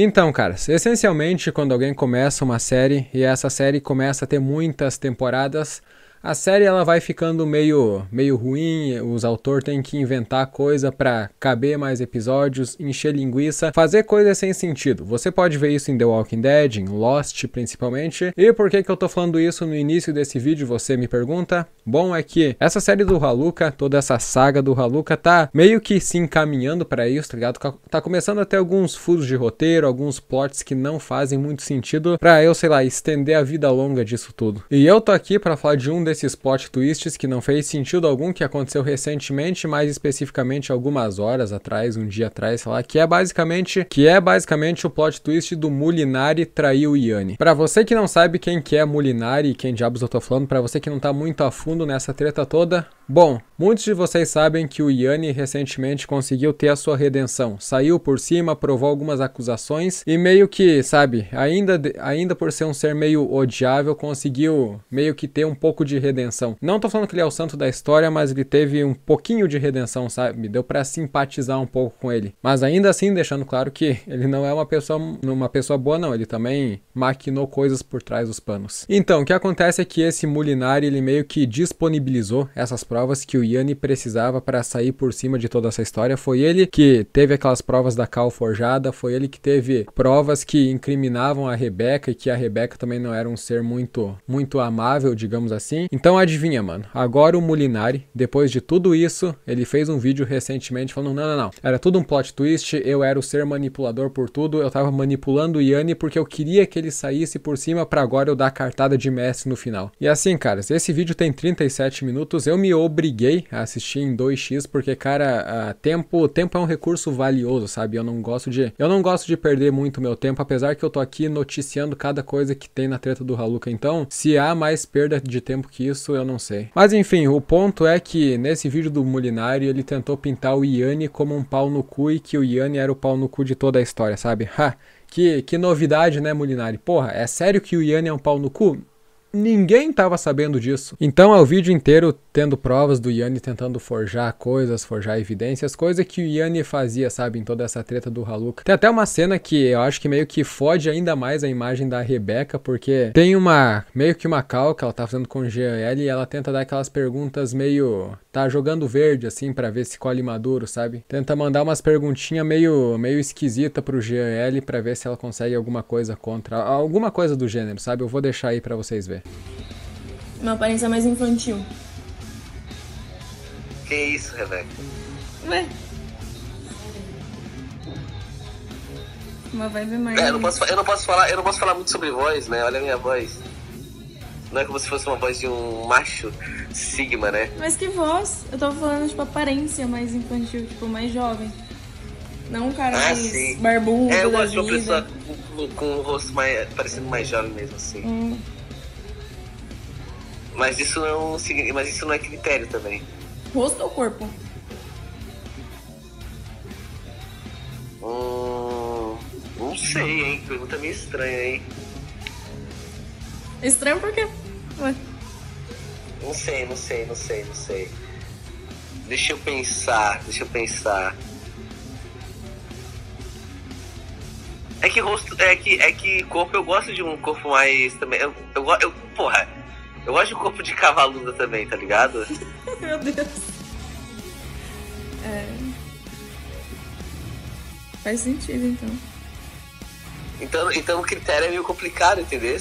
Então, caras, essencialmente quando alguém começa uma série e essa série começa a ter muitas temporadas, a série ela vai ficando meio, meio ruim, os autores têm que inventar coisa para caber mais episódios, encher linguiça, fazer coisas sem sentido. Você pode ver isso em The Walking Dead, em Lost principalmente. E por que que eu tô falando isso no início desse vídeo, você me pergunta? Bom, é que essa série do Haluka, toda essa saga do Haluka tá meio que se encaminhando para isso, tá ligado? Tá, tá começando até alguns furos de roteiro, alguns plots que não fazem muito sentido para eu, sei lá, estender a vida longa disso tudo. E eu tô aqui para falar de um desses plot twists que não fez sentido algum que aconteceu recentemente, mais especificamente algumas horas atrás, um dia atrás, sei lá, que é basicamente, que é basicamente o plot twist do Mulinari trair o Yanni. Para você que não sabe quem que é Mulinari e quem diabos eu tô falando, para você que não tá muito a fundo nessa treta toda, bom, muitos de vocês sabem que o Yanni recentemente conseguiu ter a sua redenção. Saiu por cima, provou algumas acusações e meio que, sabe, ainda ainda por ser um ser meio odiável, conseguiu meio que ter um pouco de redenção. Não tô falando que ele é o santo da história, mas ele teve um pouquinho de redenção, sabe? Deu para simpatizar um pouco com ele. Mas ainda assim, deixando claro que ele não é uma pessoa, uma pessoa boa, não. Ele também maquinou coisas por trás dos panos. Então, o que acontece é que esse Mulinari, ele meio que disponibilizou essas provas que o Yanni precisava para sair por cima de toda essa história. Foi ele que teve aquelas provas da cal forjada, foi ele que teve provas que incriminavam a Rebeca e que a Rebeca também não era um ser muito, muito amável, digamos assim. Então adivinha, mano. Agora o Molinari, depois de tudo isso, ele fez um vídeo recentemente falando: não, não, não. Era tudo um plot twist, eu era o ser manipulador por tudo, eu tava manipulando o Yanni porque eu queria que ele saísse por cima para agora eu dar a cartada de mestre no final. E assim, caras, esse vídeo tem 37 minutos, eu me obriguei a assistir em 2x porque, cara, tempo, tempo é um recurso valioso, sabe? Eu não gosto de, eu não gosto de perder muito meu tempo, apesar que eu tô aqui noticiando cada coisa que tem na treta do Haluka. Então, se há mais perda de tempo que que isso, eu não sei. Mas enfim, o ponto é que nesse vídeo do Mulinari ele tentou pintar o Yanni como um pau no cu e que o Yanni era o pau no cu de toda a história, sabe? Ha! Que, que novidade, né, Mulinari? Porra, é sério que o Yanni é um pau no cu? Ninguém estava sabendo disso. Então é o vídeo inteiro tendo provas do Yanni tentando forjar coisas, forjar evidências, coisa que o Yanni fazia, sabe, em toda essa treta do Haluka. Tem até uma cena que eu acho que meio que fode ainda mais a imagem da Rebeca, porque tem uma, meio que uma cal que ela tá fazendo com o GL e ela tenta dar aquelas perguntas meio, tá jogando verde assim para ver se colhe maduro, sabe? Tenta mandar umas perguntinhas meio, meio esquisita pro GL para ver se ela consegue alguma coisa contra, alguma coisa do gênero, sabe? Eu vou deixar aí para vocês verem ver? Uma aparência mais infantil. Que isso, Rebeca? Ué? Uma vibe mais. É, eu não, posso, eu, não posso falar, eu não posso falar muito sobre voz, né? Olha a minha voz. Não é como se fosse uma voz de um macho sigma, né? Mas que voz? Eu tava falando, tipo, aparência mais infantil, tipo, mais jovem. Não um cara ah, mais barbudo é, eu gosto de uma pessoa com, com o rosto mais, parecendo mais jovem mesmo, assim. Hum. Mas isso não, é mas isso não é critério também. Rosto ou corpo? Hum, não sei, hein? Pergunta meio estranha, hein? Estranho por quê? Ué. Não sei, não sei, não sei, não sei. Deixa eu pensar, deixa eu pensar. É que rosto. É que, é que corpo eu gosto de um corpo mais também. Eu, eu, eu porra, eu gosto de corpo de cavaluda também, tá ligado? Meu Deus. É. Faz sentido, então. Então, então o critério é meio complicado, entendeu?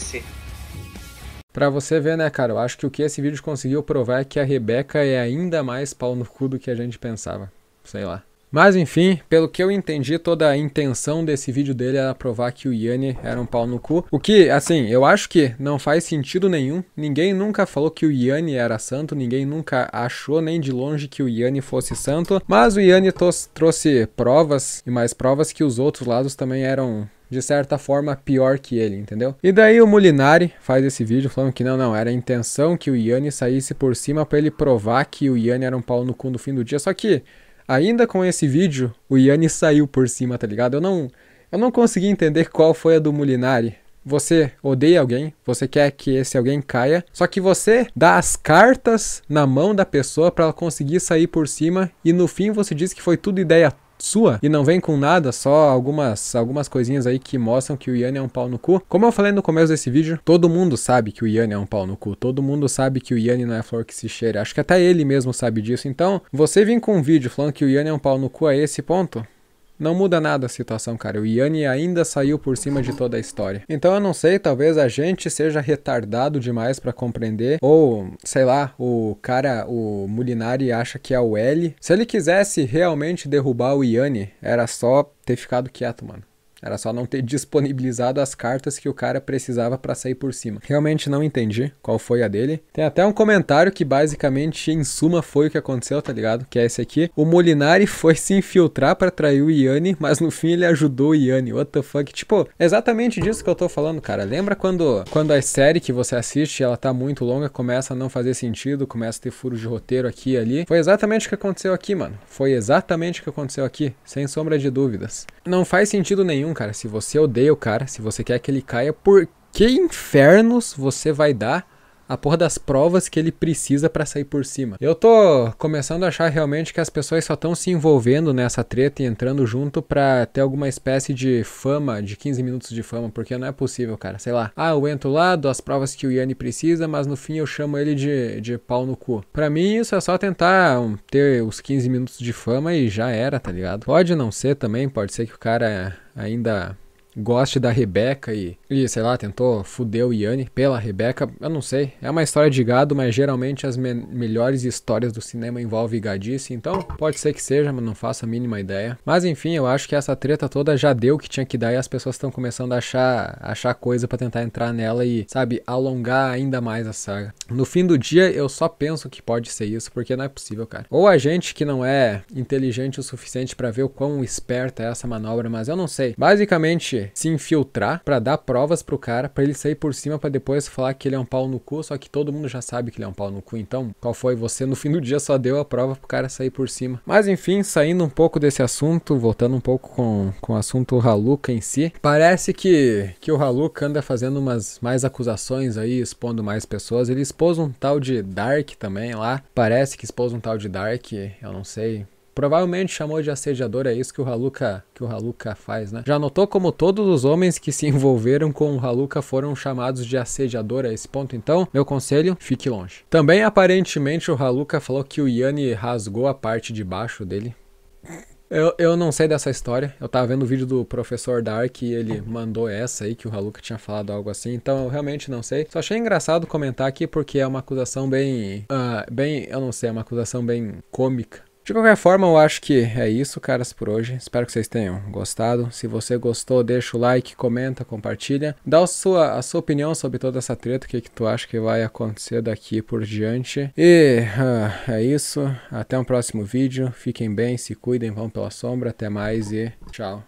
Pra você ver, né, cara? Eu acho que o que esse vídeo conseguiu provar é que a Rebeca é ainda mais pau no cu do que a gente pensava. Sei lá. Mas enfim, pelo que eu entendi, toda a intenção desse vídeo dele era provar que o Yanni era um pau no cu. O que, assim, eu acho que não faz sentido nenhum. Ninguém nunca falou que o Yanni era santo, ninguém nunca achou nem de longe que o Yanni fosse santo. Mas o Yanni trouxe provas e mais provas que os outros lados também eram de certa forma, pior que ele, entendeu? E daí o Molinari faz esse vídeo falando que não, não, era a intenção que o Yanni saísse por cima para ele provar que o Yanni era um pau no cu no fim do dia, só que Ainda com esse vídeo, o Yanni saiu por cima, tá ligado? Eu não, eu não consegui entender qual foi a do Mulinari. Você odeia alguém, você quer que esse alguém caia, só que você dá as cartas na mão da pessoa para ela conseguir sair por cima e no fim você diz que foi tudo ideia sua e não vem com nada, só algumas, algumas coisinhas aí que mostram que o Yanni é um pau no cu. Como eu falei no começo desse vídeo, todo mundo sabe que o Yanni é um pau no cu, todo mundo sabe que o Yanni não é a flor que se cheira, acho que até ele mesmo sabe disso. Então, você vir com um vídeo falando que o Yanni é um pau no cu a esse ponto, não muda nada a situação, cara. O Yanni ainda saiu por cima de toda a história. Então eu não sei, talvez a gente seja retardado demais para compreender. Ou, sei lá, o cara, o Mulinari acha que é o L. Se ele quisesse realmente derrubar o Yanni, era só ter ficado quieto, mano. Era só não ter disponibilizado as cartas que o cara precisava para sair por cima. Realmente não entendi qual foi a dele. Tem até um comentário que basicamente, em suma, foi o que aconteceu, tá ligado? Que é esse aqui. O Molinari foi se infiltrar para trair o Yanni, mas no fim ele ajudou o Yanni. What the fuck? Tipo, exatamente disso que eu tô falando, cara. Lembra quando, quando a série que você assiste, ela tá muito longa, começa a não fazer sentido, começa a ter furo de roteiro aqui e ali? Foi exatamente o que aconteceu aqui, mano. Foi exatamente o que aconteceu aqui, sem sombra de dúvidas. Não faz sentido nenhum nenhum, cara. Se você odeia o cara, se você quer que ele caia, por que infernos você vai dar a porra das provas que ele precisa para sair por cima. Eu tô começando a achar realmente que as pessoas só estão se envolvendo nessa treta e entrando junto pra ter alguma espécie de fama, de 15 minutos de fama, porque não é possível, cara. Sei lá, ah, eu entro lá, dou as provas que o Yanni precisa, mas no fim eu chamo ele de, de pau no cu. Pra mim, isso é só tentar ter os 15 minutos de fama e já era, tá ligado? Pode não ser também, pode ser que o cara ainda goste da Rebeca e, e, sei lá, tentou fuder o Yanni pela Rebeca, eu não sei. É uma história de gado, mas geralmente as me melhores histórias do cinema envolvem gadice, então pode ser que seja, mas não faço a mínima ideia. Mas enfim, eu acho que essa treta toda já deu o que tinha que dar e as pessoas estão começando a achar, achar coisa para tentar entrar nela e, sabe, alongar ainda mais a saga. No fim do dia, eu só penso que pode ser isso, porque não é possível, cara. Ou a gente que não é inteligente o suficiente para ver o quão esperta é essa manobra, mas eu não sei. Basicamente, se infiltrar para dar provas pro cara, para ele sair por cima para depois falar que ele é um pau no cu, só que todo mundo já sabe que ele é um pau no cu, então qual foi você no fim do dia só deu a prova pro cara sair por cima. Mas enfim, saindo um pouco desse assunto, voltando um pouco com, com o assunto Haluka em si, parece que que o Haluka anda fazendo umas mais acusações aí, expondo mais pessoas. Ele expôs um tal de Dark também lá, parece que expôs um tal de Dark, eu não sei Provavelmente chamou de assediador, é isso que o Haluka, que o Haluka faz, né? Já notou como todos os homens que se envolveram com o Haluka foram chamados de assediador a esse ponto? Então, meu conselho, fique longe. Também, aparentemente, o Haluka falou que o Yanni rasgou a parte de baixo dele. Eu, eu não sei dessa história. Eu tava vendo o vídeo do professor Dark e ele mandou essa aí, que o Haluka tinha falado algo assim. Então eu realmente não sei. Só achei engraçado comentar aqui porque é uma acusação bem. Uh, bem. Eu não sei, é uma acusação bem cômica de qualquer forma, eu acho que é isso, caras, por hoje. Espero que vocês tenham gostado. Se você gostou, deixa o like, comenta, compartilha. Dá a sua, a sua opinião sobre toda essa treta, o que, que tu acha que vai acontecer daqui por diante. E uh, é isso. Até um próximo vídeo. Fiquem bem, se cuidem, vão pela sombra. Até mais e tchau.